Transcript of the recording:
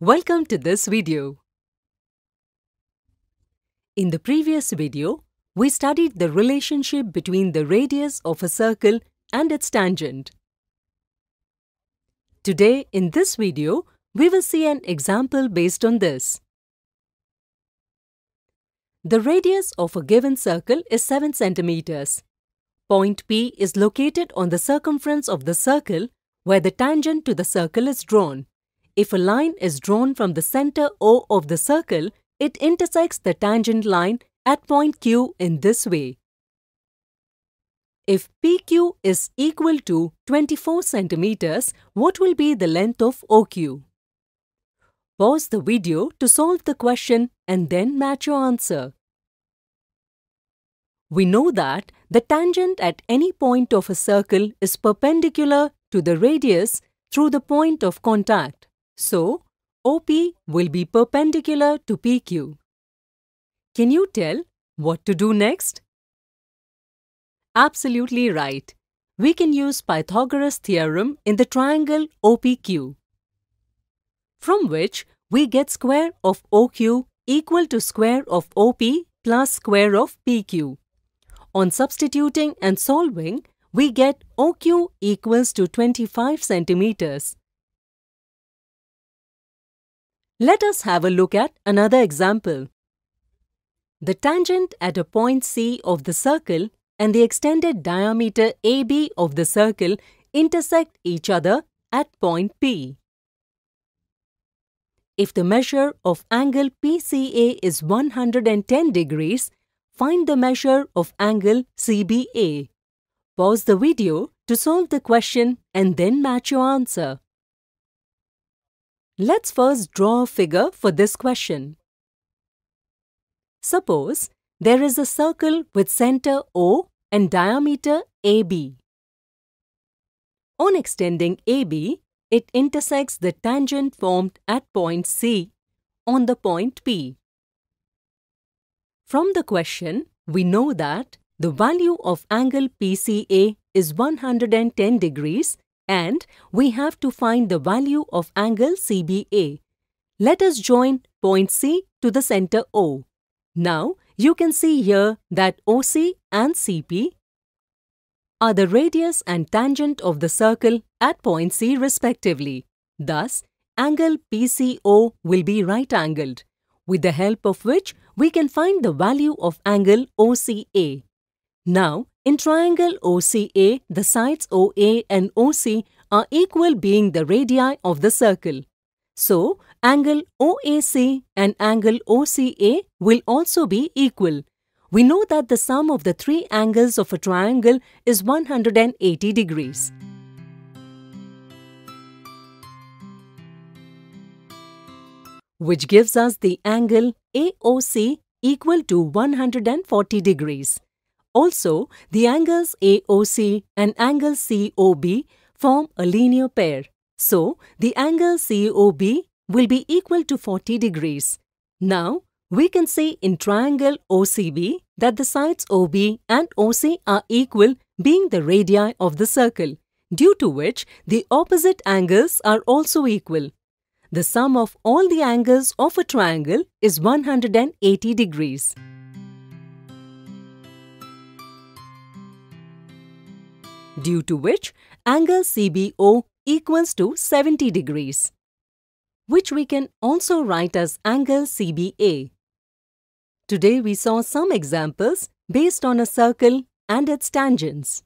Welcome to this video. In the previous video, we studied the relationship between the radius of a circle and its tangent. Today, in this video, we will see an example based on this. The radius of a given circle is 7 centimeters. Point P is located on the circumference of the circle where the tangent to the circle is drawn. If a line is drawn from the center O of the circle, it intersects the tangent line at point Q in this way. If PQ is equal to 24 centimeters, what will be the length of OQ? Pause the video to solve the question and then match your answer. We know that the tangent at any point of a circle is perpendicular to the radius through the point of contact. So, OP will be perpendicular to PQ. Can you tell what to do next? Absolutely right. We can use Pythagoras theorem in the triangle OPQ, from which we get square of OQ equal to square of OP plus square of PQ. On substituting and solving, we get OQ equals to 25 centimeters. Let us have a look at another example. The tangent at a point C of the circle and the extended diameter AB of the circle intersect each other at point P. If the measure of angle PCA is 110 degrees, find the measure of angle CBA. Pause the video to solve the question and then match your answer. Let's first draw a figure for this question. Suppose there is a circle with center O and diameter AB. On extending AB, it intersects the tangent formed at point C on the point P. From the question, we know that the value of angle PCA is 110 degrees and we have to find the value of angle CBA. Let us join point C to the center O. Now, you can see here that OC and CP are the radius and tangent of the circle at point C respectively. Thus, angle PCO will be right angled, with the help of which we can find the value of angle OCA. Now, in triangle OCA, the sides OA and OC are equal being the radii of the circle. So, angle OAC and angle OCA will also be equal. We know that the sum of the three angles of a triangle is 180 degrees. which gives us the angle AOC equal to 140 degrees. Also, the angles AOC and angle COB form a linear pair. So, the angle COB will be equal to 40 degrees. Now, we can say in triangle OCB that the sides OB and OC are equal being the radii of the circle, due to which the opposite angles are also equal. The sum of all the angles of a triangle is 180 degrees. due to which angle CBO equals to 70 degrees, which we can also write as angle CBA. Today we saw some examples based on a circle and its tangents.